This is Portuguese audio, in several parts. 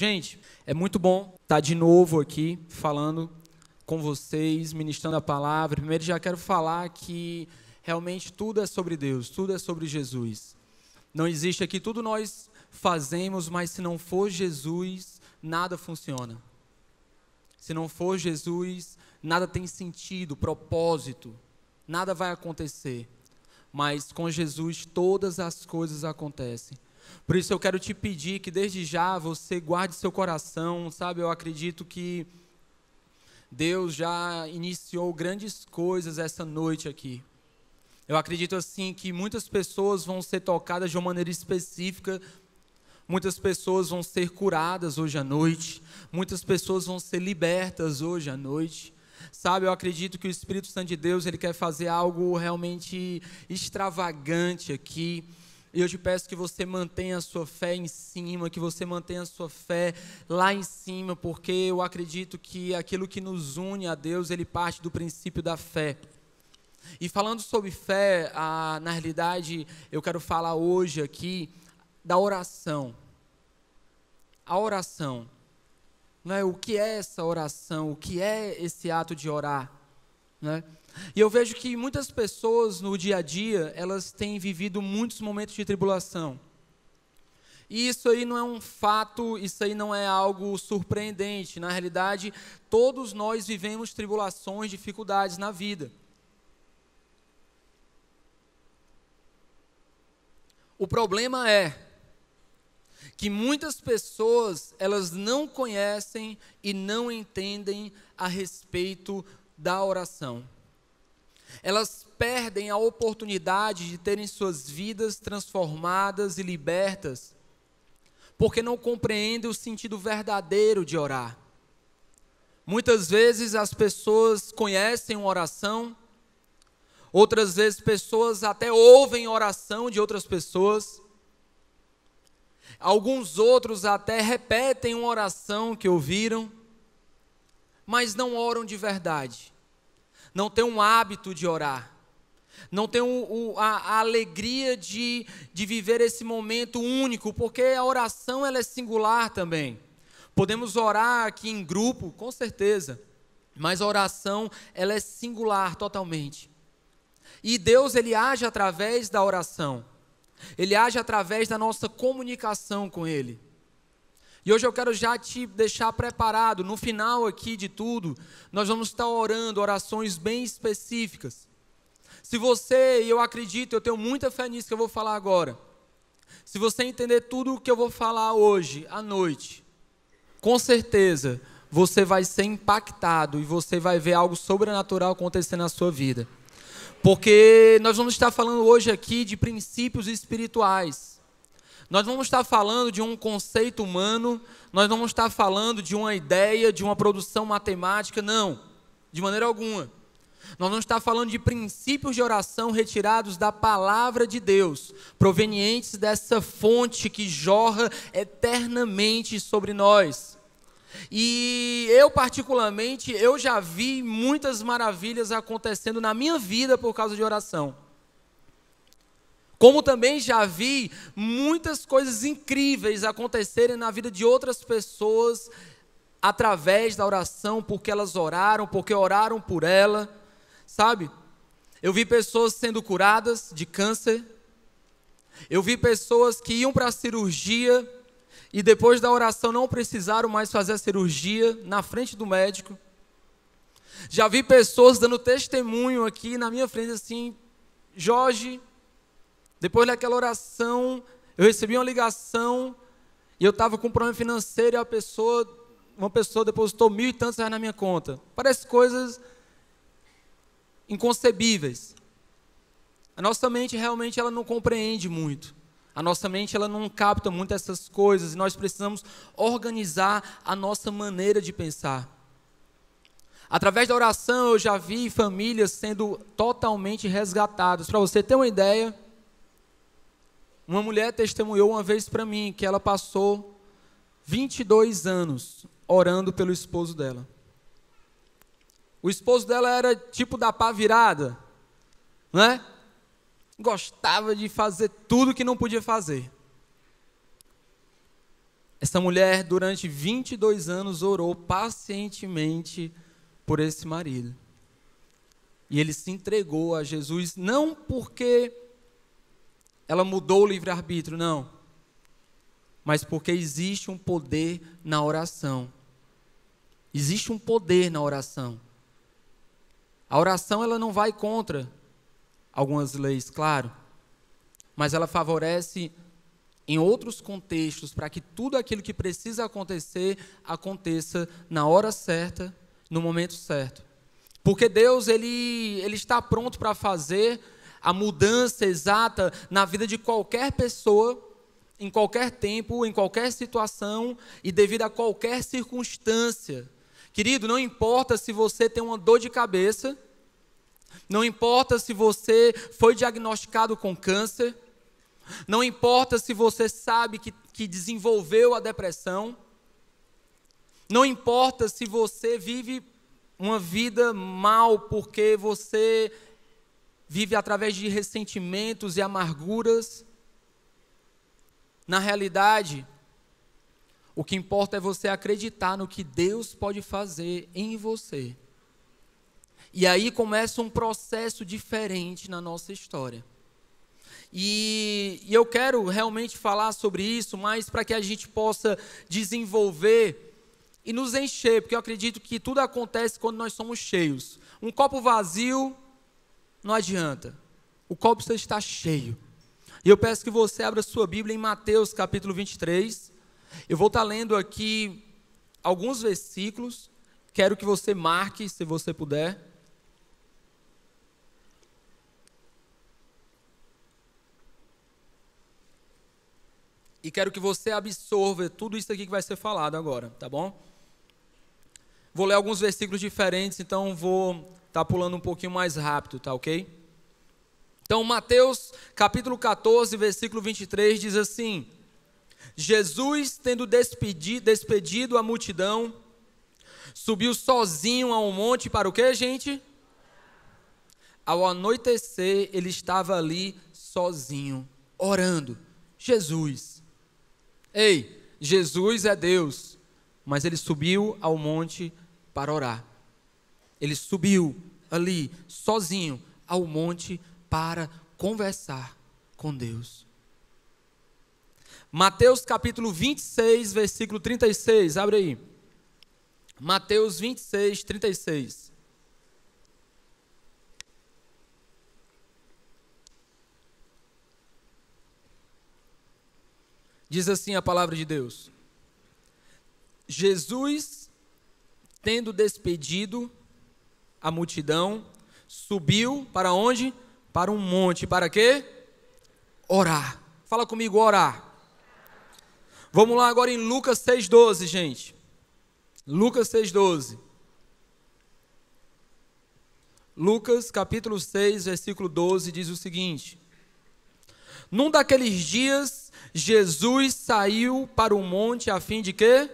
Gente, é muito bom estar tá de novo aqui falando com vocês, ministrando a palavra. Primeiro, já quero falar que realmente tudo é sobre Deus, tudo é sobre Jesus. Não existe aqui, tudo nós fazemos, mas se não for Jesus, nada funciona. Se não for Jesus, nada tem sentido, propósito, nada vai acontecer. Mas com Jesus todas as coisas acontecem. Por isso eu quero te pedir que desde já você guarde seu coração, sabe? Eu acredito que Deus já iniciou grandes coisas essa noite aqui. Eu acredito assim que muitas pessoas vão ser tocadas de uma maneira específica Muitas pessoas vão ser curadas hoje à noite, muitas pessoas vão ser libertas hoje à noite. Sabe, eu acredito que o Espírito Santo de Deus, ele quer fazer algo realmente extravagante aqui. E eu te peço que você mantenha a sua fé em cima, que você mantenha a sua fé lá em cima, porque eu acredito que aquilo que nos une a Deus, ele parte do princípio da fé. E falando sobre fé, ah, na realidade, eu quero falar hoje aqui da oração. A oração. Não é? O que é essa oração? O que é esse ato de orar? Né? E eu vejo que muitas pessoas no dia a dia, elas têm vivido muitos momentos de tribulação. E isso aí não é um fato, isso aí não é algo surpreendente. Na realidade, todos nós vivemos tribulações, dificuldades na vida. O problema é que muitas pessoas, elas não conhecem e não entendem a respeito da oração. Elas perdem a oportunidade de terem suas vidas transformadas e libertas, porque não compreendem o sentido verdadeiro de orar. Muitas vezes as pessoas conhecem uma oração, outras vezes pessoas até ouvem oração de outras pessoas. Alguns outros até repetem uma oração que ouviram mas não oram de verdade, não têm um hábito de orar, não têm um, um, a, a, alegria de, de viver esse momento único, porque a oração ela é singular também. Podemos orar aqui em grupo, com certeza, mas a oração ela é singular totalmente. E Deus ele age através da oração. Ele age através da nossa comunicação com ele. E hoje eu quero já te deixar preparado. No final aqui de tudo, nós vamos estar orando orações bem específicas. Se você, e eu acredito, eu tenho muita fé nisso que eu vou falar agora. Se você entender tudo o que eu vou falar hoje à noite, com certeza você vai ser impactado e você vai ver algo sobrenatural acontecer na sua vida. Porque nós vamos estar falando hoje aqui de princípios espirituais. Nós vamos estar falando de um conceito humano, nós não vamos estar falando de uma ideia, de uma produção matemática, não, de maneira alguma. Nós vamos estar falando de princípios de oração retirados da palavra de Deus, provenientes dessa fonte que jorra eternamente sobre nós. E eu particularmente, eu já vi muitas maravilhas acontecendo na minha vida por causa de oração. Como também já vi muitas coisas incríveis acontecerem na vida de outras pessoas através da oração, porque elas oraram, porque oraram por ela, sabe? Eu vi pessoas sendo curadas de câncer. Eu vi pessoas que iam para a cirurgia e depois da oração não precisaram mais fazer a cirurgia na frente do médico. Já vi pessoas dando testemunho aqui na minha frente assim, Jorge, depois daquela oração, eu recebi uma ligação e eu estava com um problema financeiro e a pessoa, uma pessoa depositou mil e tantos reais na minha conta. Parece coisas inconcebíveis. A nossa mente realmente ela não compreende muito. A nossa mente ela não capta muito essas coisas e nós precisamos organizar a nossa maneira de pensar. Através da oração eu já vi famílias sendo totalmente resgatadas. Para você ter uma ideia, uma mulher testemunhou uma vez para mim que ela passou 22 anos orando pelo esposo dela. O esposo dela era tipo da pá virada, né? Gostava de fazer tudo que não podia fazer. Essa mulher, durante 22 anos, orou pacientemente por esse marido. E ele se entregou a Jesus, não porque ela mudou o livre-arbítrio, não. Mas porque existe um poder na oração. Existe um poder na oração. A oração ela não vai contra algumas leis, claro, mas ela favorece em outros contextos para que tudo aquilo que precisa acontecer aconteça na hora certa, no momento certo. Porque Deus ele, ele está pronto para fazer a mudança exata na vida de qualquer pessoa, em qualquer tempo, em qualquer situação e devido a qualquer circunstância. Querido, não importa se você tem uma dor de cabeça, não importa se você foi diagnosticado com câncer, não importa se você sabe que, que desenvolveu a depressão, não importa se você vive uma vida mal porque você vive através de ressentimentos e amarguras. Na realidade, o que importa é você acreditar no que Deus pode fazer em você. E aí começa um processo diferente na nossa história. E, e eu quero realmente falar sobre isso, mas para que a gente possa desenvolver e nos encher, porque eu acredito que tudo acontece quando nós somos cheios. Um copo vazio não adianta. O copo está cheio. E eu peço que você abra sua Bíblia em Mateus capítulo 23. Eu vou estar lendo aqui alguns versículos. Quero que você marque, se você puder. E quero que você absorva tudo isso aqui que vai ser falado agora, tá bom? Vou ler alguns versículos diferentes, então vou estar tá pulando um pouquinho mais rápido, tá ok? Então, Mateus capítulo 14, versículo 23 diz assim: Jesus, tendo despedido, despedido a multidão, subiu sozinho a um monte para o que, gente? Ao anoitecer, ele estava ali sozinho, orando. Jesus. Ei, Jesus é Deus mas ele subiu ao monte para orar. Ele subiu ali, sozinho, ao monte para conversar com Deus. Mateus capítulo 26, versículo 36, abre aí. Mateus 26, 36. Diz assim a palavra de Deus. Jesus, tendo despedido a multidão, subiu para onde? Para um monte. Para quê? Orar. Fala comigo, orar. Vamos lá agora em Lucas 6,12, gente. Lucas 6,12. Lucas capítulo 6, versículo 12 diz o seguinte: Num daqueles dias, Jesus saiu para o monte a fim de quê?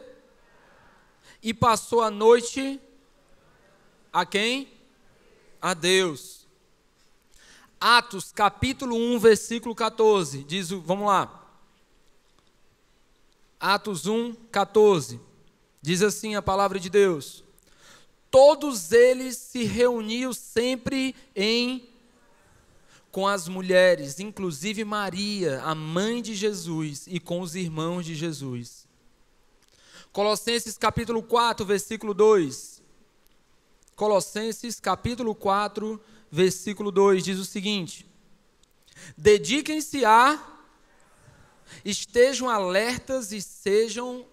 e passou a noite a quem? A Deus. Atos capítulo 1, versículo 14. Diz, vamos lá. Atos 1, 14. Diz assim a palavra de Deus: Todos eles se reuniam sempre em com as mulheres, inclusive Maria, a mãe de Jesus, e com os irmãos de Jesus. Colossenses capítulo 4, versículo 2. Colossenses capítulo 4, versículo 2 diz o seguinte: Dediquem-se a estejam alertas e sejam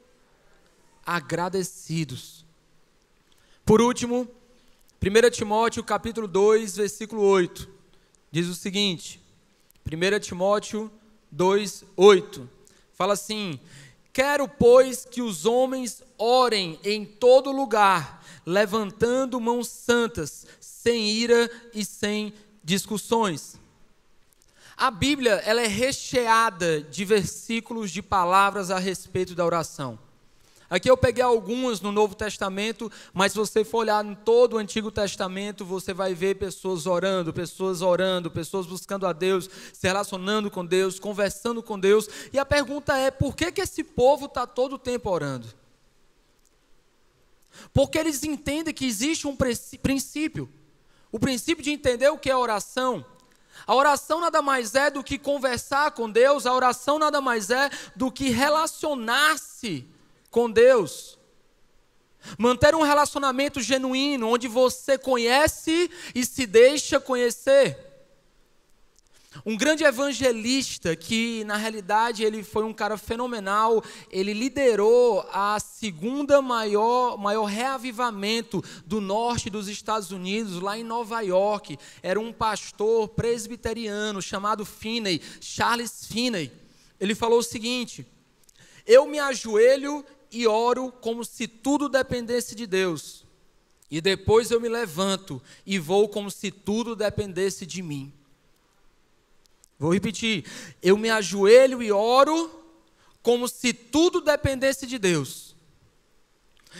agradecidos. Por último, 1 Timóteo capítulo 2, versículo 8, diz o seguinte: 1 Timóteo 2, 8, fala assim: Quero, pois, que os homens orem em todo lugar, levantando mãos santas, sem ira e sem discussões. A Bíblia ela é recheada de versículos de palavras a respeito da oração. Aqui eu peguei algumas no Novo Testamento, mas se você for olhar em todo o Antigo Testamento, você vai ver pessoas orando, pessoas orando, pessoas buscando a Deus, se relacionando com Deus, conversando com Deus. E a pergunta é: por que, que esse povo está todo o tempo orando? Porque eles entendem que existe um princípio. O princípio de entender o que é oração. A oração nada mais é do que conversar com Deus, a oração nada mais é do que relacionar-se com Deus. Manter um relacionamento genuíno, onde você conhece e se deixa conhecer. Um grande evangelista que, na realidade, ele foi um cara fenomenal, ele liderou a segunda maior, maior reavivamento do norte dos Estados Unidos, lá em Nova York. Era um pastor presbiteriano chamado Finney, Charles Finney. Ele falou o seguinte: Eu me ajoelho e oro como se tudo dependesse de Deus. E depois eu me levanto e vou como se tudo dependesse de mim. Vou repetir. Eu me ajoelho e oro como se tudo dependesse de Deus.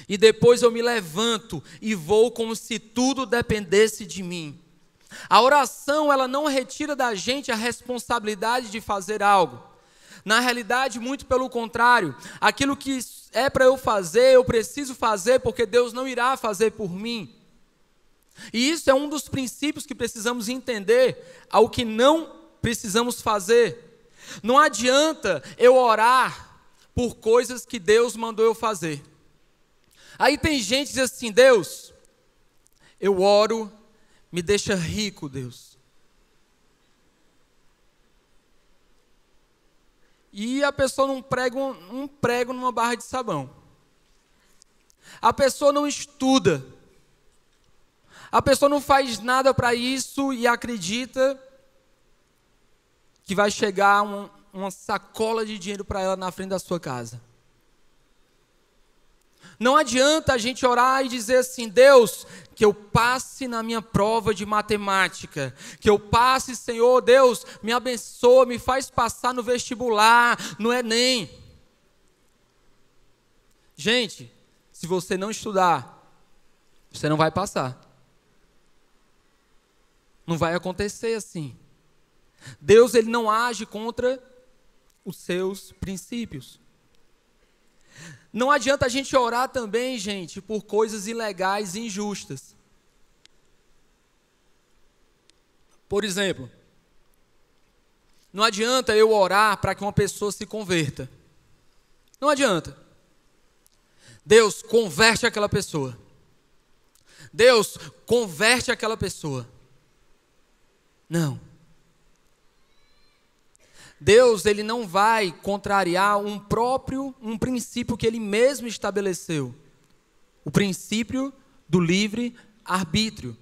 E depois eu me levanto e vou como se tudo dependesse de mim. A oração, ela não retira da gente a responsabilidade de fazer algo. Na realidade, muito pelo contrário, aquilo que é para eu fazer, eu preciso fazer, porque Deus não irá fazer por mim. E isso é um dos princípios que precisamos entender ao que não precisamos fazer. Não adianta eu orar por coisas que Deus mandou eu fazer. Aí tem gente que diz assim: Deus, eu oro, me deixa rico, Deus. e a pessoa não prega um, um prego numa barra de sabão. A pessoa não estuda. A pessoa não faz nada para isso e acredita que vai chegar um, uma sacola de dinheiro para ela na frente da sua casa. Não adianta a gente orar e dizer assim: Deus, que eu passe na minha prova de matemática, que eu passe, Senhor Deus, me abençoa, me faz passar no vestibular, no Enem. Gente, se você não estudar, você não vai passar. Não vai acontecer assim. Deus ele não age contra os seus princípios. Não adianta a gente orar também, gente, por coisas ilegais e injustas. Por exemplo, não adianta eu orar para que uma pessoa se converta. Não adianta. Deus converte aquela pessoa. Deus converte aquela pessoa. Não. Deus ele não vai contrariar um próprio, um princípio que ele mesmo estabeleceu. O princípio do livre arbítrio.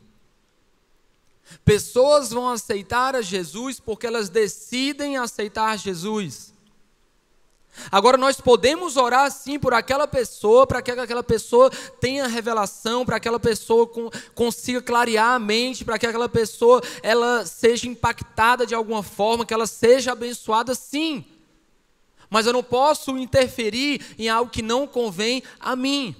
Pessoas vão aceitar a Jesus porque elas decidem aceitar Jesus. Agora nós podemos orar sim por aquela pessoa, para que aquela pessoa tenha revelação, para que aquela pessoa consiga clarear a mente, para que aquela pessoa ela seja impactada de alguma forma, que ela seja abençoada sim. Mas eu não posso interferir em algo que não convém a mim.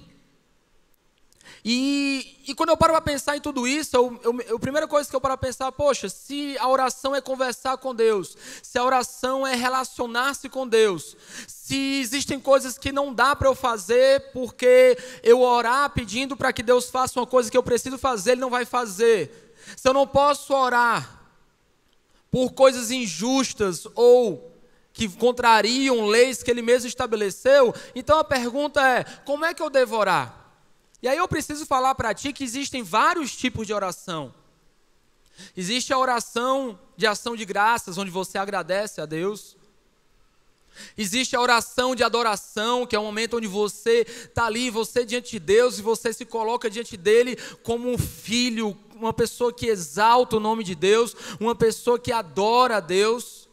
E, e quando eu paro para pensar em tudo isso, eu, eu, a primeira coisa que eu paro para pensar, poxa, se a oração é conversar com Deus, se a oração é relacionar-se com Deus, se existem coisas que não dá para eu fazer porque eu orar pedindo para que Deus faça uma coisa que eu preciso fazer, Ele não vai fazer. Se eu não posso orar por coisas injustas ou que contrariam leis que ele mesmo estabeleceu, então a pergunta é: como é que eu devo orar? E aí eu preciso falar para ti que existem vários tipos de oração. Existe a oração de ação de graças, onde você agradece a Deus. Existe a oração de adoração, que é o um momento onde você está ali, você diante de Deus, e você se coloca diante dele como um filho, uma pessoa que exalta o nome de Deus, uma pessoa que adora a Deus.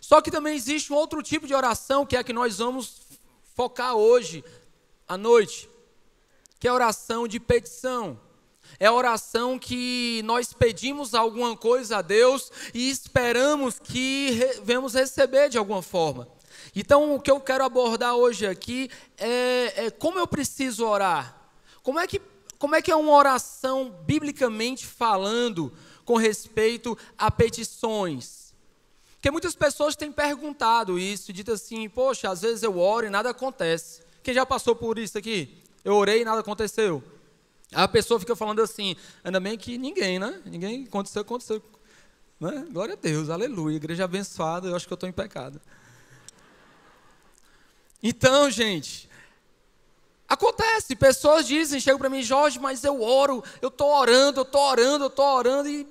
Só que também existe um outro tipo de oração que é a que nós vamos focar hoje à noite, que é oração de petição. É oração que nós pedimos alguma coisa a Deus e esperamos que re receber de alguma forma. Então, o que eu quero abordar hoje aqui é, é como eu preciso orar. Como é, que, como é que é uma oração, biblicamente falando, com respeito a petições? Porque muitas pessoas têm perguntado isso, dito assim, poxa, às vezes eu oro e nada acontece. Quem já passou por isso aqui? Eu orei e nada aconteceu. A pessoa fica falando assim, ainda bem que ninguém, né? Ninguém aconteceu, aconteceu. Né? Glória a Deus, aleluia, igreja abençoada, eu acho que eu estou em pecado. Então, gente, acontece, pessoas dizem, chegam para mim, Jorge, mas eu oro, eu estou orando, eu estou orando, eu estou orando e,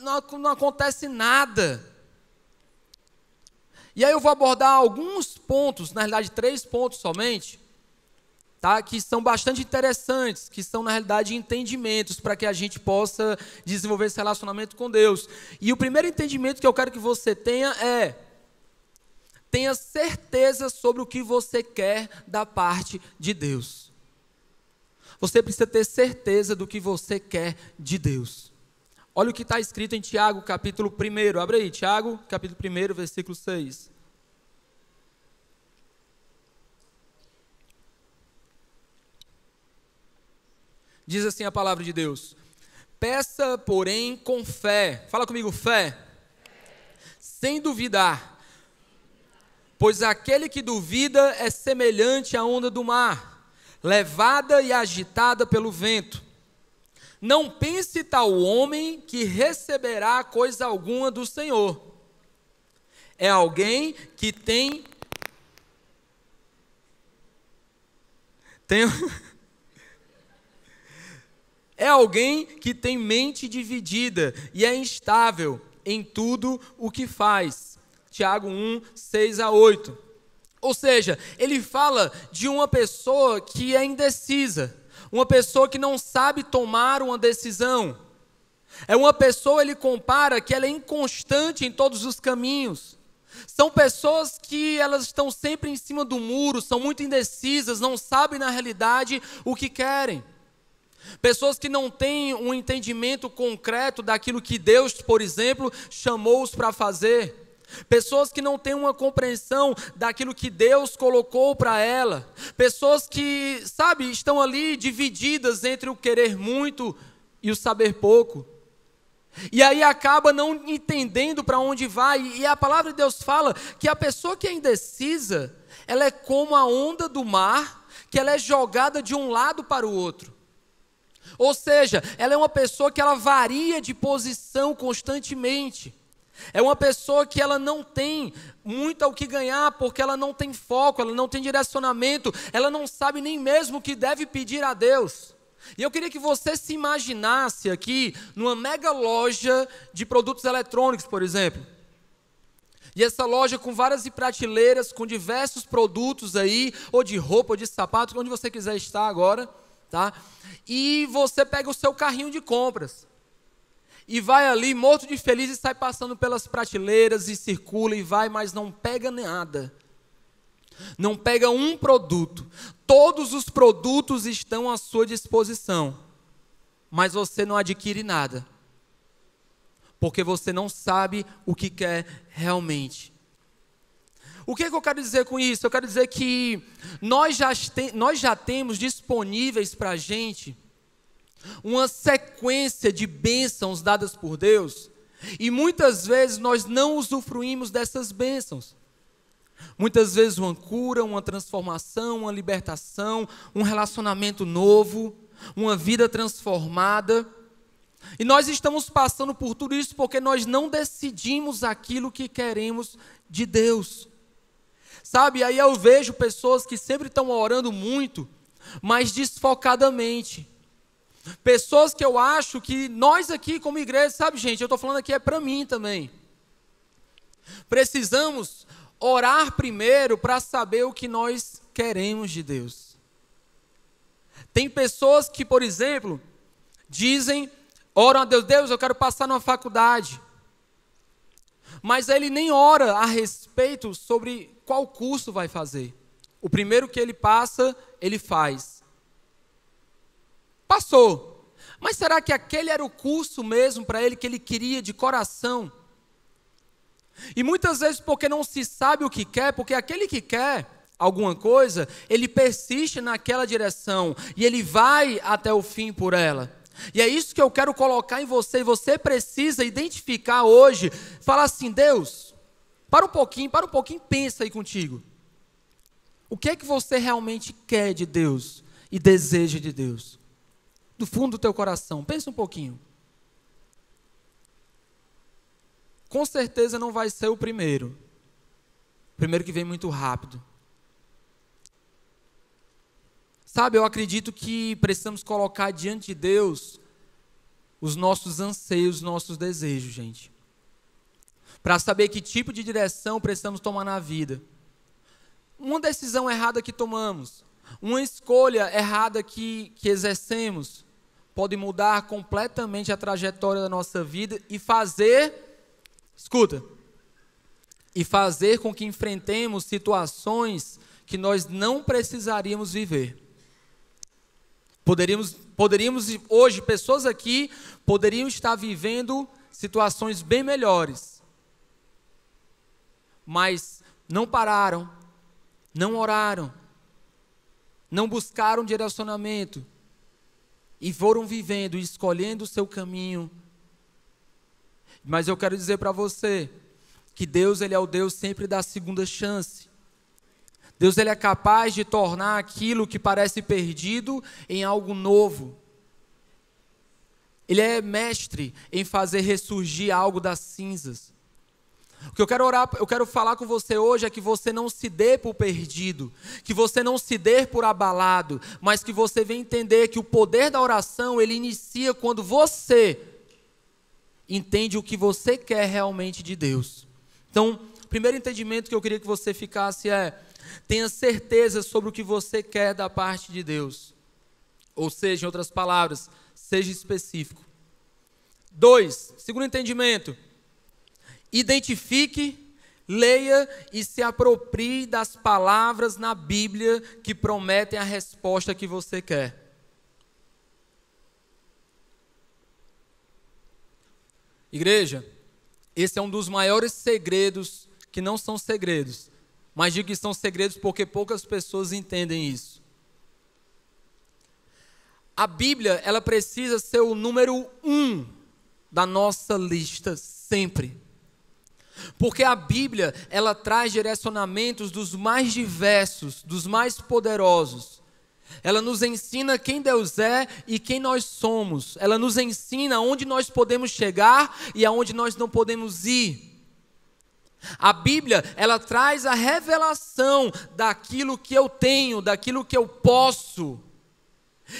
não, não acontece nada. E aí eu vou abordar alguns pontos, na realidade três pontos somente, tá? que são bastante interessantes, que são, na realidade, entendimentos para que a gente possa desenvolver esse relacionamento com Deus. E o primeiro entendimento que eu quero que você tenha é: tenha certeza sobre o que você quer da parte de Deus. Você precisa ter certeza do que você quer de Deus. Olha o que está escrito em Tiago, capítulo 1. Abre aí, Tiago, capítulo 1, versículo 6. Diz assim a palavra de Deus: Peça, porém, com fé. Fala comigo, fé. fé. Sem duvidar. Pois aquele que duvida é semelhante à onda do mar, levada e agitada pelo vento. Não pense tal homem que receberá coisa alguma do Senhor. É alguém que tem. Tem. É alguém que tem mente dividida e é instável em tudo o que faz. Tiago 1, 6 a 8. Ou seja, ele fala de uma pessoa que é indecisa, uma pessoa que não sabe tomar uma decisão. É uma pessoa, ele compara, que ela é inconstante em todos os caminhos. São pessoas que elas estão sempre em cima do muro, são muito indecisas, não sabem na realidade o que querem. Pessoas que não têm um entendimento concreto daquilo que Deus, por exemplo, chamou-os para fazer. Pessoas que não têm uma compreensão daquilo que Deus colocou para ela. Pessoas que, sabe, estão ali divididas entre o querer muito e o saber pouco. E aí acaba não entendendo para onde vai. E a palavra de Deus fala que a pessoa que é indecisa, ela é como a onda do mar, que ela é jogada de um lado para o outro. Ou seja, ela é uma pessoa que ela varia de posição constantemente. É uma pessoa que ela não tem muito ao que ganhar, porque ela não tem foco, ela não tem direcionamento, ela não sabe nem mesmo o que deve pedir a Deus. E eu queria que você se imaginasse aqui numa mega loja de produtos eletrônicos, por exemplo. E essa loja com várias prateleiras, com diversos produtos aí, ou de roupa, ou de sapato, onde você quiser estar agora tá? E você pega o seu carrinho de compras e vai ali morto de feliz e sai passando pelas prateleiras e circula e vai, mas não pega nada. Não pega um produto. Todos os produtos estão à sua disposição, mas você não adquire nada. Porque você não sabe o que quer realmente. O que, é que eu quero dizer com isso? Eu quero dizer que nós já, tem, nós já temos disponíveis para a gente uma sequência de bênçãos dadas por Deus, e muitas vezes nós não usufruímos dessas bênçãos. Muitas vezes uma cura, uma transformação, uma libertação, um relacionamento novo, uma vida transformada. E nós estamos passando por tudo isso porque nós não decidimos aquilo que queremos de Deus. Sabe, aí eu vejo pessoas que sempre estão orando muito, mas desfocadamente. Pessoas que eu acho que nós aqui como igreja, sabe, gente, eu estou falando aqui é para mim também. Precisamos orar primeiro para saber o que nós queremos de Deus. Tem pessoas que, por exemplo, dizem, oram a Deus, Deus, eu quero passar numa faculdade. Mas ele nem ora a respeito sobre qual curso vai fazer. O primeiro que ele passa, ele faz. Passou. Mas será que aquele era o curso mesmo para ele que ele queria de coração? E muitas vezes, porque não se sabe o que quer, porque aquele que quer alguma coisa, ele persiste naquela direção e ele vai até o fim por ela. E é isso que eu quero colocar em você. Você precisa identificar hoje, falar assim: Deus, para um pouquinho, para um pouquinho, pensa aí contigo. O que é que você realmente quer de Deus e deseja de Deus? Do fundo do teu coração, pensa um pouquinho. Com certeza não vai ser o primeiro. O primeiro que vem muito rápido. Sabe, eu acredito que precisamos colocar diante de Deus os nossos anseios, os nossos desejos, gente para saber que tipo de direção precisamos tomar na vida. Uma decisão errada que tomamos, uma escolha errada que, que exercemos, pode mudar completamente a trajetória da nossa vida e fazer, escuta, e fazer com que enfrentemos situações que nós não precisaríamos viver. Poderíamos, poderíamos hoje, pessoas aqui poderiam estar vivendo situações bem melhores mas não pararam, não oraram, não buscaram direcionamento e foram vivendo e escolhendo o seu caminho. Mas eu quero dizer para você que Deus ele é o Deus sempre da segunda chance. Deus ele é capaz de tornar aquilo que parece perdido em algo novo. Ele é mestre em fazer ressurgir algo das cinzas. O que eu quero orar, eu quero falar com você hoje é que você não se dê por perdido, que você não se dê por abalado, mas que você venha entender que o poder da oração, ele inicia quando você entende o que você quer realmente de Deus. Então, o primeiro entendimento que eu queria que você ficasse é: tenha certeza sobre o que você quer da parte de Deus. Ou seja, em outras palavras, seja específico. Dois, segundo entendimento, Identifique, leia e se aproprie das palavras na Bíblia que prometem a resposta que você quer. Igreja, esse é um dos maiores segredos que não são segredos, mas digo que são segredos porque poucas pessoas entendem isso. A Bíblia, ela precisa ser o número um da nossa lista sempre porque a Bíblia, ela traz direcionamentos dos mais diversos, dos mais poderosos. Ela nos ensina quem Deus é e quem nós somos. Ela nos ensina onde nós podemos chegar e aonde nós não podemos ir. A Bíblia, ela traz a revelação daquilo que eu tenho, daquilo que eu posso,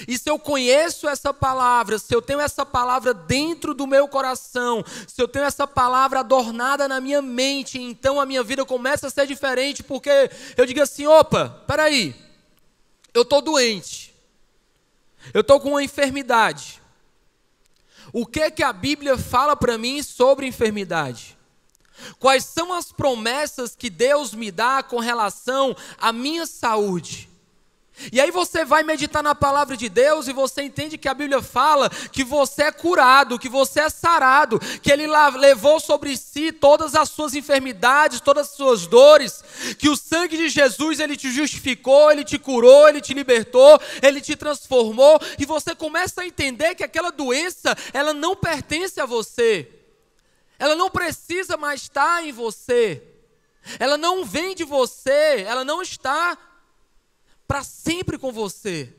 e se eu conheço essa palavra, se eu tenho essa palavra dentro do meu coração, se eu tenho essa palavra adornada na minha mente, então a minha vida começa a ser diferente, porque eu digo assim: opa, peraí, eu estou doente, eu estou com uma enfermidade. O que é que a Bíblia fala para mim sobre enfermidade? Quais são as promessas que Deus me dá com relação à minha saúde? E aí você vai meditar na palavra de Deus e você entende que a Bíblia fala que você é curado, que você é sarado, que ele levou sobre si todas as suas enfermidades, todas as suas dores, que o sangue de Jesus ele te justificou, ele te curou, ele te libertou, ele te transformou e você começa a entender que aquela doença, ela não pertence a você. Ela não precisa mais estar em você. Ela não vem de você, ela não está para sempre com você.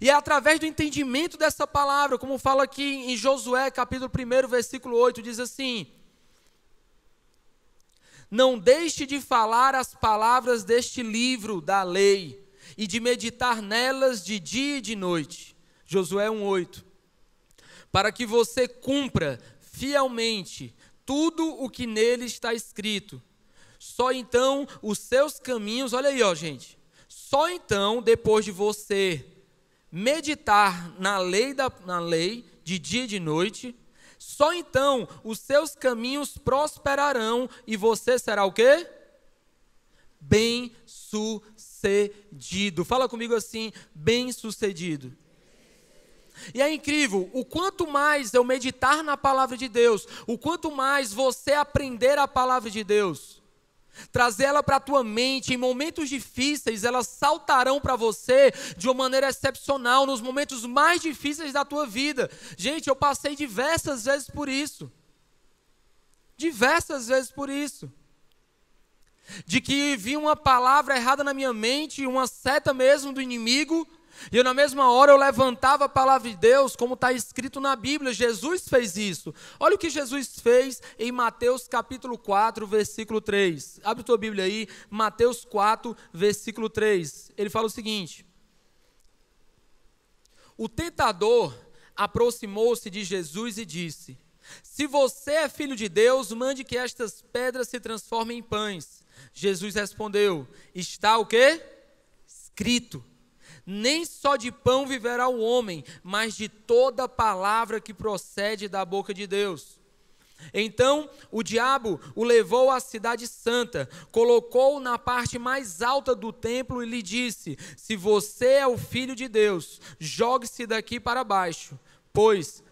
E é através do entendimento dessa palavra, como fala aqui em Josué, capítulo 1, versículo 8, diz assim: Não deixe de falar as palavras deste livro da lei e de meditar nelas de dia e de noite. Josué 8. Para que você cumpra fielmente tudo o que nele está escrito. Só então os seus caminhos, olha aí, ó, gente. Só então, depois de você meditar na lei, da, na lei de dia e de noite, só então os seus caminhos prosperarão e você será o quê? Bem-sucedido. Fala comigo assim, bem-sucedido. E é incrível, o quanto mais eu meditar na palavra de Deus, o quanto mais você aprender a palavra de Deus, trazer ela para a tua mente em momentos difíceis, elas saltarão para você de uma maneira excepcional nos momentos mais difíceis da tua vida. Gente, eu passei diversas vezes por isso. Diversas vezes por isso. De que vi uma palavra errada na minha mente, uma seta mesmo do inimigo, e na mesma hora eu levantava a palavra de Deus, como está escrito na Bíblia. Jesus fez isso. Olha o que Jesus fez em Mateus capítulo 4, versículo 3. Abre tua Bíblia aí, Mateus 4, versículo 3. Ele fala o seguinte: O tentador aproximou-se de Jesus e disse: Se você é filho de Deus, mande que estas pedras se transformem em pães. Jesus respondeu: Está o que Escrito. Nem só de pão viverá o homem, mas de toda palavra que procede da boca de Deus. Então o diabo o levou à cidade santa, colocou-o na parte mais alta do templo e lhe disse: Se você é o filho de Deus, jogue-se daqui para baixo, pois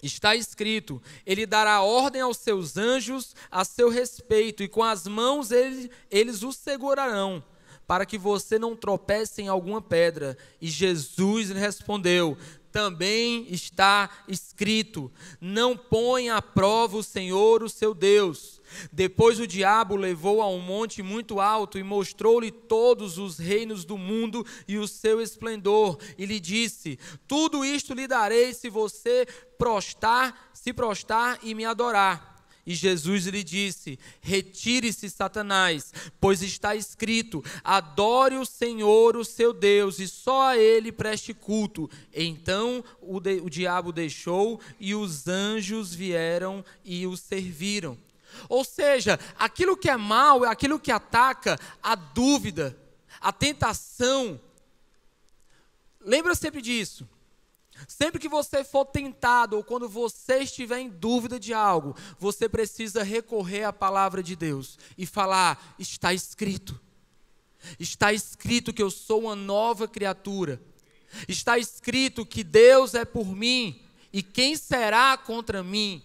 Está escrito: Ele dará ordem aos seus anjos a seu respeito, e com as mãos eles, eles o segurarão para que você não tropece em alguma pedra. E Jesus lhe respondeu: Também está escrito: Não ponha à prova o Senhor, o seu Deus. Depois o diabo o levou a um monte muito alto e mostrou-lhe todos os reinos do mundo e o seu esplendor, e lhe disse: Tudo isto lhe darei se você prostar, se prostar e me adorar. E Jesus lhe disse: Retire-se, Satanás, pois está escrito: Adore o Senhor, o seu Deus, e só a ele preste culto. Então o, de, o diabo deixou e os anjos vieram e o serviram. Ou seja, aquilo que é mal, aquilo que ataca a dúvida, a tentação. Lembra sempre disso. Sempre que você for tentado ou quando você estiver em dúvida de algo, você precisa recorrer à palavra de Deus e falar: está escrito. Está escrito que eu sou uma nova criatura. Está escrito que Deus é por mim e quem será contra mim?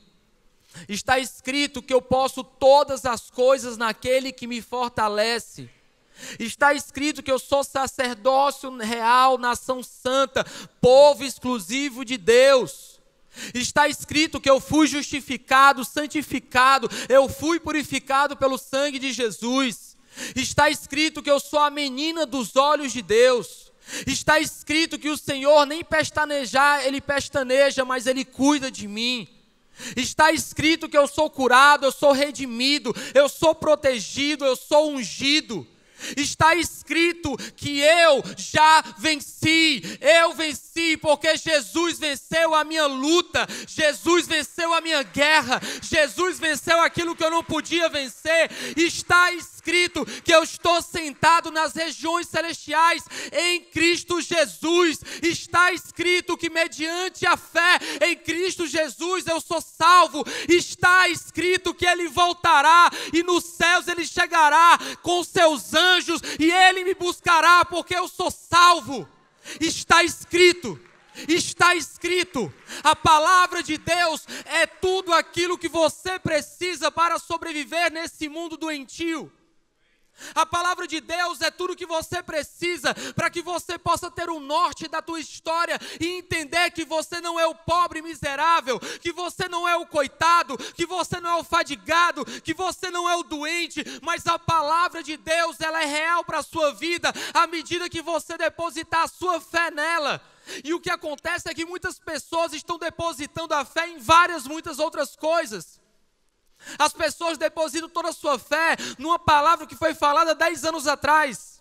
Está escrito que eu posso todas as coisas naquele que me fortalece. Está escrito que eu sou sacerdócio real, nação santa, povo exclusivo de Deus. Está escrito que eu fui justificado, santificado, eu fui purificado pelo sangue de Jesus. Está escrito que eu sou a menina dos olhos de Deus. Está escrito que o Senhor nem pestanejar, ele pestaneja, mas ele cuida de mim. Está escrito que eu sou curado, eu sou redimido, eu sou protegido, eu sou ungido. Está escrito que eu já venci, eu venci porque Jesus venceu a minha luta, Jesus venceu a minha guerra, Jesus venceu aquilo que eu não podia vencer. Está escrito escrito que eu estou sentado nas regiões celestiais em Cristo Jesus. Está escrito que mediante a fé em Cristo Jesus eu sou salvo. Está escrito que ele voltará e nos céus ele chegará com seus anjos e ele me buscará porque eu sou salvo. Está escrito. Está escrito, a palavra de Deus é tudo aquilo que você precisa para sobreviver nesse mundo doentio. A palavra de Deus é tudo que você precisa para que você possa ter o um norte da tua história e entender que você não é o pobre miserável, que você não é o coitado, que você não é o fadigado, que você não é o doente, mas a palavra de Deus, ela é real para a sua vida à medida que você depositar a sua fé nela. E o que acontece é que muitas pessoas estão depositando a fé em várias, muitas outras coisas. As pessoas depositam toda a sua fé numa palavra que foi falada dez anos atrás.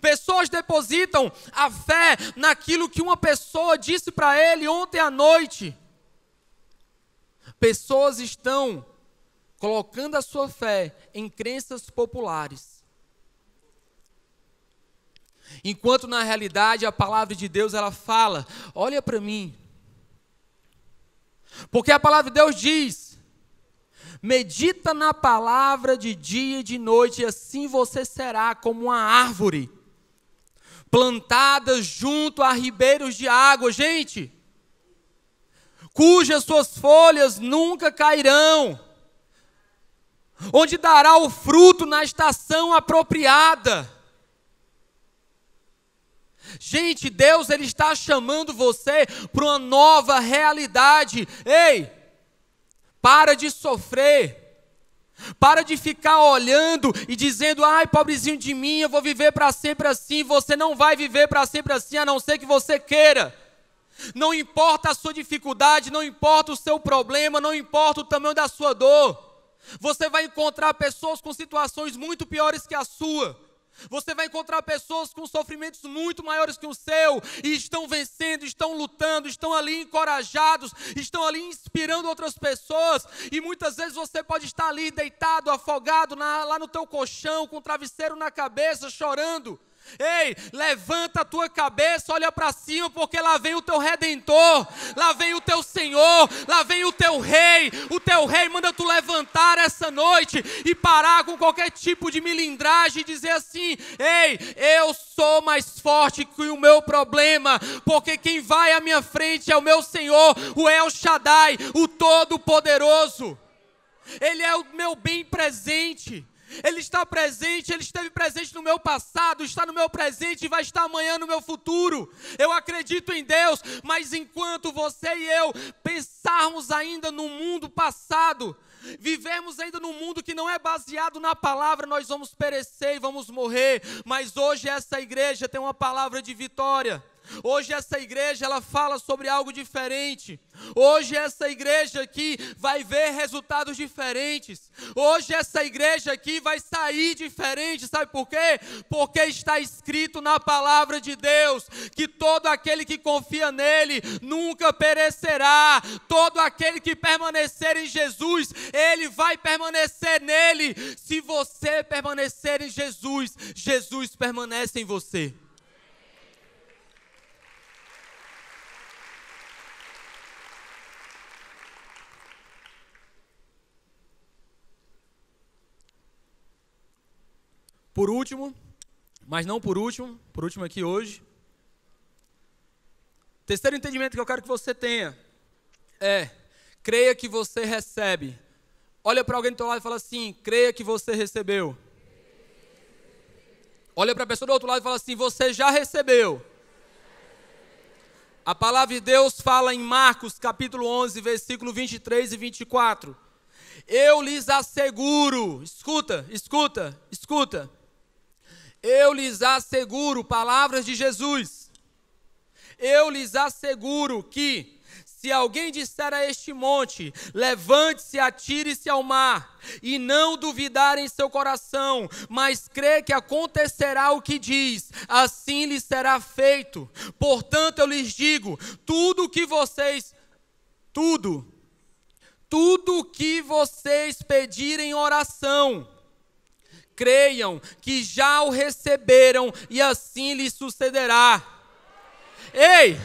Pessoas depositam a fé naquilo que uma pessoa disse para ele ontem à noite. Pessoas estão colocando a sua fé em crenças populares. Enquanto na realidade a palavra de Deus ela fala: "Olha para mim". Porque a palavra de Deus diz Medita na palavra de dia e de noite, e assim você será como uma árvore plantada junto a ribeiros de água. Gente, cujas suas folhas nunca cairão, onde dará o fruto na estação apropriada. Gente, Deus ele está chamando você para uma nova realidade. Ei, para de sofrer. Para de ficar olhando e dizendo: "Ai, pobrezinho de mim, eu vou viver para sempre assim". Você não vai viver para sempre assim, a não ser que você queira. Não importa a sua dificuldade, não importa o seu problema, não importa o tamanho da sua dor. Você vai encontrar pessoas com situações muito piores que a sua. Você vai encontrar pessoas com sofrimentos muito maiores que o seu e estão vencendo, estão lutando, estão ali encorajados, estão ali inspirando outras pessoas. E muitas vezes você pode estar ali deitado, afogado na, lá no teu colchão, com um travesseiro na cabeça, chorando Ei, levanta a tua cabeça, olha para cima, porque lá vem o teu redentor, lá vem o teu Senhor, lá vem o teu rei. O teu rei manda tu levantar essa noite e parar com qualquer tipo de milindragem e dizer assim: Ei, eu sou mais forte que o meu problema, porque quem vai à minha frente é o meu Senhor, o El Shaddai, o Todo-Poderoso. Ele é o meu bem presente. Ele está presente, ele esteve presente no meu passado, está no meu presente e vai estar amanhã no meu futuro. Eu acredito em Deus, mas enquanto você e eu pensarmos ainda no mundo passado, vivemos ainda num mundo que não é baseado na palavra, nós vamos perecer e vamos morrer, mas hoje essa igreja tem uma palavra de vitória. Hoje essa igreja ela fala sobre algo diferente. Hoje essa igreja aqui vai ver resultados diferentes. Hoje essa igreja aqui vai sair diferente, sabe por quê? Porque está escrito na palavra de Deus que todo aquele que confia nele nunca perecerá. Todo aquele que permanecer em Jesus, ele vai permanecer nele. Se você permanecer em Jesus, Jesus permanece em você. Por último, mas não por último, por último aqui hoje, terceiro entendimento que eu quero que você tenha é: creia que você recebe. Olha para alguém do teu lado e fala assim: creia que você recebeu. Olha para a pessoa do outro lado e fala assim: você já recebeu. A palavra de Deus fala em Marcos capítulo 11, versículo 23 e 24. Eu lhes asseguro, escuta, escuta, escuta. Eu lhes asseguro, palavras de Jesus, eu lhes asseguro que, se alguém disser a este monte, levante-se, atire-se ao mar, e não duvidar em seu coração, mas crê que acontecerá o que diz, assim lhe será feito. Portanto, eu lhes digo: tudo o que vocês, tudo, tudo o que vocês pedirem oração, creiam que já o receberam e assim lhes sucederá. Ei,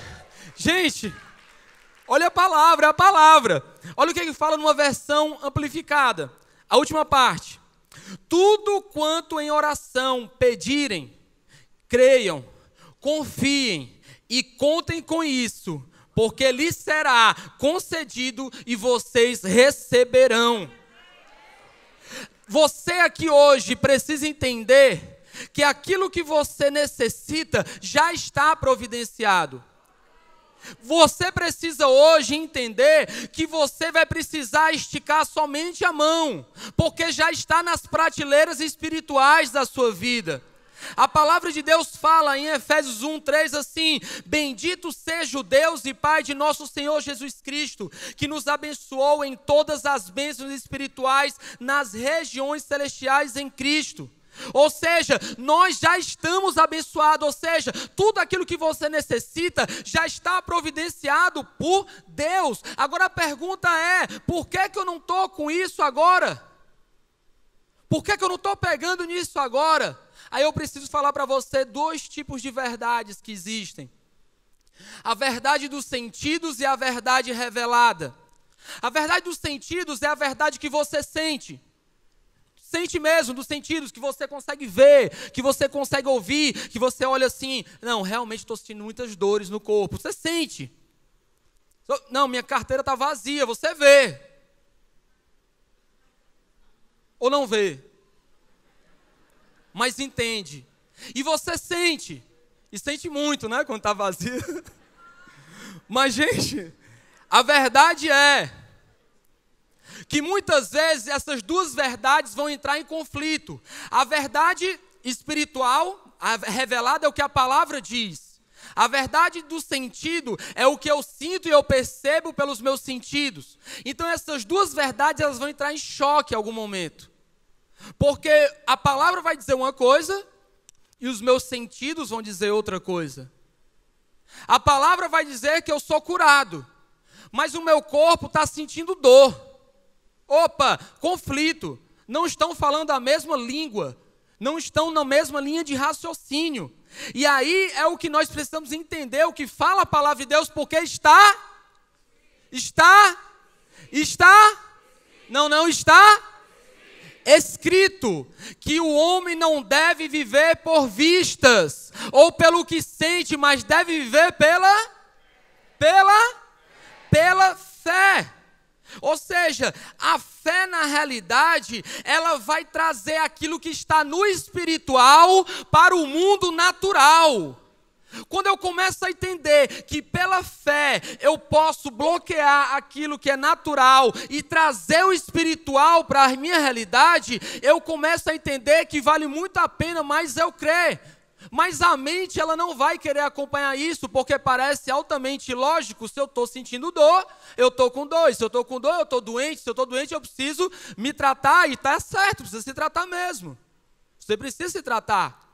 gente, olha a palavra, a palavra. Olha o que ele fala numa versão amplificada. A última parte. Tudo quanto em oração pedirem, creiam, confiem e contem com isso, porque lhes será concedido e vocês receberão. Você aqui hoje precisa entender que aquilo que você necessita já está providenciado. Você precisa hoje entender que você vai precisar esticar somente a mão, porque já está nas prateleiras espirituais da sua vida. A palavra de Deus fala em Efésios 1:3 assim: Bendito seja o Deus e Pai de nosso Senhor Jesus Cristo, que nos abençoou em todas as bênçãos espirituais nas regiões celestiais em Cristo. Ou seja, nós já estamos abençoados, ou seja, tudo aquilo que você necessita já está providenciado por Deus. Agora a pergunta é: por que, que eu não estou com isso agora? Por que, que eu não estou pegando nisso agora? Aí eu preciso falar para você dois tipos de verdades que existem: a verdade dos sentidos e a verdade revelada. A verdade dos sentidos é a verdade que você sente. Sente mesmo, dos sentidos que você consegue ver, que você consegue ouvir, que você olha assim, não, realmente estou sentindo muitas dores no corpo. Você sente. Não, minha carteira está vazia, você vê. Ou não vê? mas entende. E você sente, e sente muito, né, quando está vazio. mas, gente, a verdade é que muitas vezes essas duas verdades vão entrar em conflito. A verdade espiritual, revelada é o que a palavra diz. A verdade do sentido é o que eu sinto e eu percebo pelos meus sentidos. Então essas duas verdades elas vão entrar em choque em algum momento. Porque a palavra vai dizer uma coisa e os meus sentidos vão dizer outra coisa. A palavra vai dizer que eu sou curado, mas o meu corpo está sentindo dor. Opa, conflito. Não estão falando a mesma língua, não estão na mesma linha de raciocínio. E aí é o que nós precisamos entender, o que fala a palavra de Deus, porque está, está, está, não, não está escrito que o homem não deve viver por vistas ou pelo que sente, mas deve viver pela pela pela fé. Ou seja, a fé na realidade, ela vai trazer aquilo que está no espiritual para o mundo natural. Quando eu começo a entender que pela fé eu posso bloquear aquilo que é natural e trazer o espiritual para a minha realidade, eu começo a entender que vale muito a pena mais eu crer. Mas a mente ela não vai querer acompanhar isso, porque parece altamente lógico. Se eu estou sentindo dor, eu estou com dor. Se eu estou com dor, eu estou doente. Se eu estou doente, eu preciso me tratar. E está certo, precisa se tratar mesmo. Você precisa se tratar.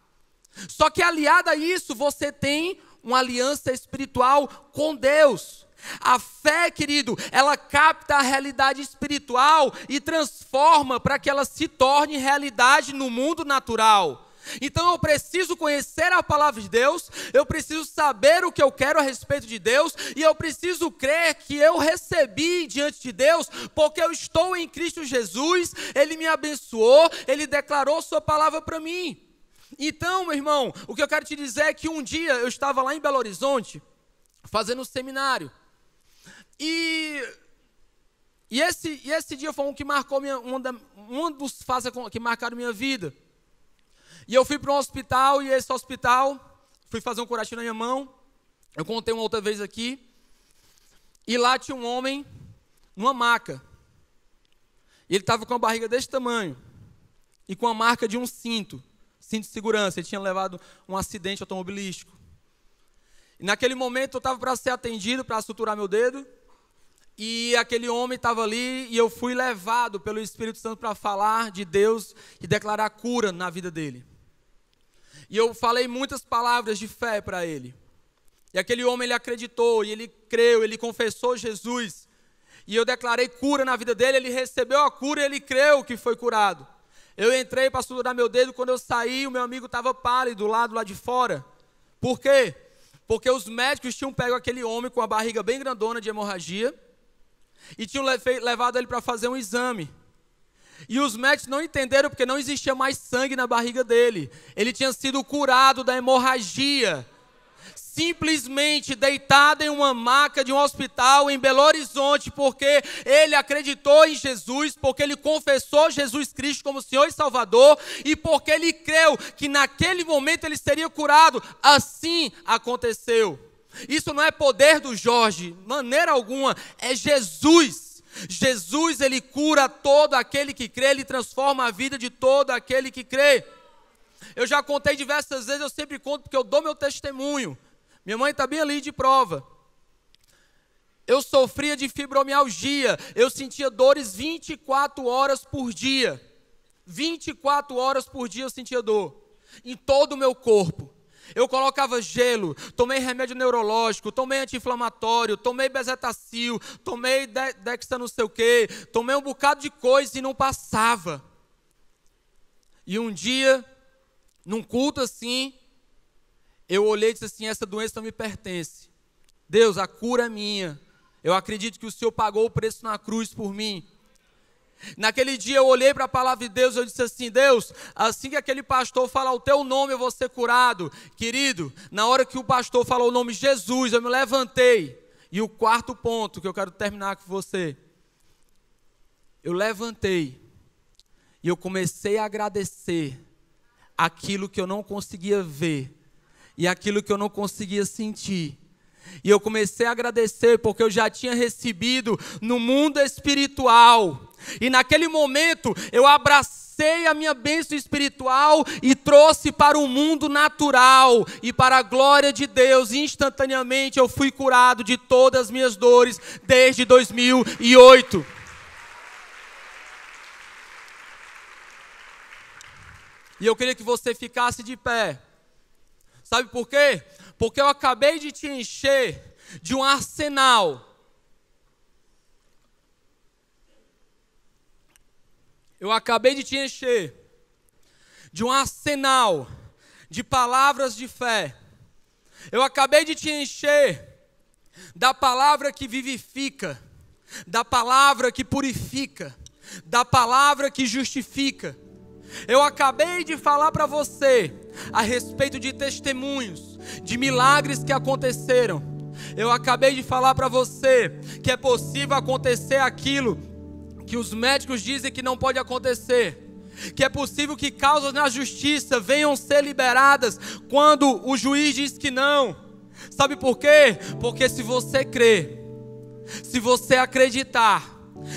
Só que aliada a isso, você tem uma aliança espiritual com Deus. A fé, querido, ela capta a realidade espiritual e transforma para que ela se torne realidade no mundo natural. Então eu preciso conhecer a palavra de Deus, eu preciso saber o que eu quero a respeito de Deus, e eu preciso crer que eu recebi diante de Deus, porque eu estou em Cristo Jesus, Ele me abençoou, Ele declarou Sua palavra para mim. Então, meu irmão, o que eu quero te dizer é que um dia eu estava lá em Belo Horizonte fazendo um seminário. E, e, esse, e esse dia foi um que marcou minha, um, da, um dos fases que marcaram minha vida. E eu fui para um hospital, e esse hospital, fui fazer um curativo na minha mão. Eu contei uma outra vez aqui. E lá tinha um homem numa maca. E ele estava com a barriga desse tamanho e com a marca de um cinto cinto de segurança, ele tinha levado um acidente automobilístico. E naquele momento eu estava para ser atendido, para suturar meu dedo, e aquele homem estava ali e eu fui levado pelo Espírito Santo para falar de Deus e declarar cura na vida dele. E eu falei muitas palavras de fé para ele. E aquele homem ele acreditou, e ele creu, ele confessou Jesus. E eu declarei cura na vida dele, ele recebeu a cura, e ele creu que foi curado. Eu entrei para suturar meu dedo, quando eu saí, o meu amigo estava pálido do lado lá de fora. Por quê? Porque os médicos tinham pego aquele homem com a barriga bem grandona de hemorragia e tinham levado ele para fazer um exame. E os médicos não entenderam porque não existia mais sangue na barriga dele. Ele tinha sido curado da hemorragia simplesmente deitado em uma maca de um hospital em Belo Horizonte, porque ele acreditou em Jesus, porque ele confessou Jesus Cristo como Senhor e Salvador, e porque ele creu que naquele momento ele seria curado. Assim aconteceu. Isso não é poder do Jorge, maneira alguma, é Jesus. Jesus, ele cura todo aquele que crê, ele transforma a vida de todo aquele que crê. Eu já contei diversas vezes, eu sempre conto porque eu dou meu testemunho. Minha mãe está bem ali de prova. Eu sofria de fibromialgia, eu sentia dores 24 horas por dia. 24 horas por dia eu sentia dor em todo o meu corpo. Eu colocava gelo, tomei remédio neurológico, tomei anti-inflamatório, tomei bezetacil, tomei de dexa não sei o quê, tomei um bocado de coisa e não passava. E um dia, num culto assim, eu olhei e disse assim: essa doença não me pertence. Deus, a cura é minha. Eu acredito que o Senhor pagou o preço na cruz por mim. Naquele dia eu olhei para a palavra de Deus, eu disse assim: Deus, assim que aquele pastor falar o teu nome, eu vou ser curado. Querido, na hora que o pastor falou o nome Jesus, eu me levantei. E o quarto ponto que eu quero terminar com você. Eu levantei e eu comecei a agradecer aquilo que eu não conseguia ver, e aquilo que eu não conseguia sentir. E eu comecei a agradecer porque eu já tinha recebido no mundo espiritual. E naquele momento eu abracei a minha bênção espiritual e trouxe para o mundo natural e para a glória de Deus. Instantaneamente eu fui curado de todas as minhas dores desde 2008. E eu queria que você ficasse de pé. Sabe por quê? Porque eu acabei de te encher de um arsenal. Eu acabei de te encher de um arsenal de palavras de fé. Eu acabei de te encher da palavra que vivifica, da palavra que purifica, da palavra que justifica. Eu acabei de falar para você a respeito de testemunhos, de milagres que aconteceram. Eu acabei de falar para você que é possível acontecer aquilo que os médicos dizem que não pode acontecer que é possível que causas na justiça venham ser liberadas quando o juiz diz que não. Sabe por quê? Porque se você crer, se você acreditar,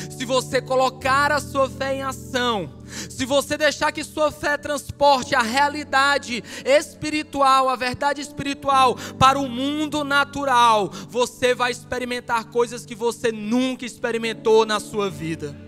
se você colocar a sua fé em ação, se você deixar que sua fé transporte a realidade espiritual, a verdade espiritual, para o mundo natural, você vai experimentar coisas que você nunca experimentou na sua vida.